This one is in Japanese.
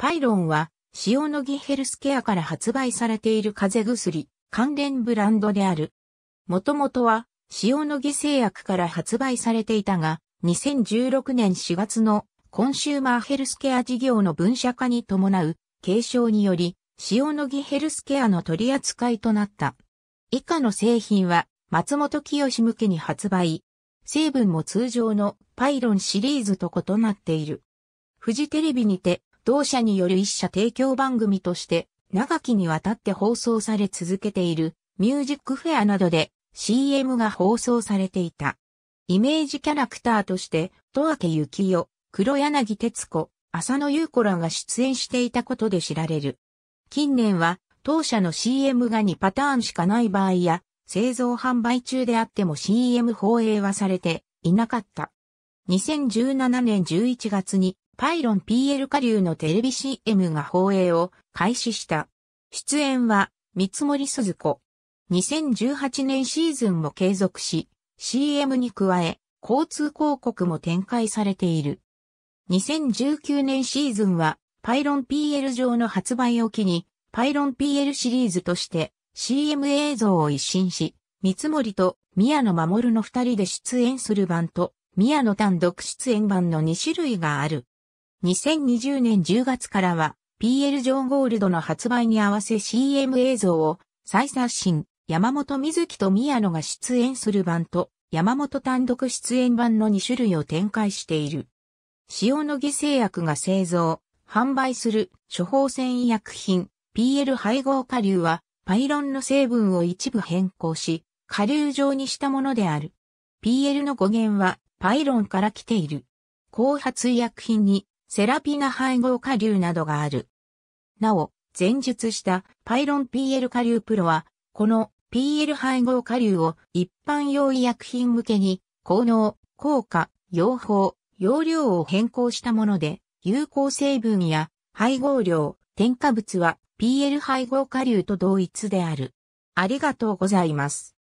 パイロンは、塩野義ヘルスケアから発売されている風邪薬、関連ブランドである。もともとは、塩野義製薬から発売されていたが、2016年4月のコンシューマーヘルスケア事業の分社化に伴う継承により、塩野義ヘルスケアの取り扱いとなった。以下の製品は、松本清向けに発売。成分も通常のパイロンシリーズと異なっている。富士テレビにて同社による一社提供番組として、長きにわたって放送され続けている、ミュージックフェアなどで CM が放送されていた。イメージキャラクターとして、戸明幸代、黒柳徹子、浅野優子らが出演していたことで知られる。近年は、当社の CM が2パターンしかない場合や、製造販売中であっても CM 放映はされていなかった。2017年11月にパイロン PL 下流のテレビ CM が放映を開始した。出演は、三森鈴子。2018年シーズンも継続し、CM に加え、交通広告も展開されている。2019年シーズンは、パイロン PL 上の発売を機に、パイロン PL シリーズとして CM 映像を一新し、三森と宮野守の二人で出演する版と、宮野単独出演版の2種類がある。2020年10月からは PL ジョーゴールドの発売に合わせ CM 映像を再刷新、山本瑞希と宮野が出演する版と山本単独出演版の2種類を展開している。塩野義製薬が製造、販売する処方箋医薬品 PL 配合下流はパイロンの成分を一部変更し、下流状にしたものである。PL の語源はパイロンから来ている。後発医薬品にセラピナ配合下流などがある。なお、前述したパイロン PL 下流プロは、この PL 配合下流を一般用医薬品向けに、効能、効果、用法、容量を変更したもので、有効成分や配合量、添加物は PL 配合下流と同一である。ありがとうございます。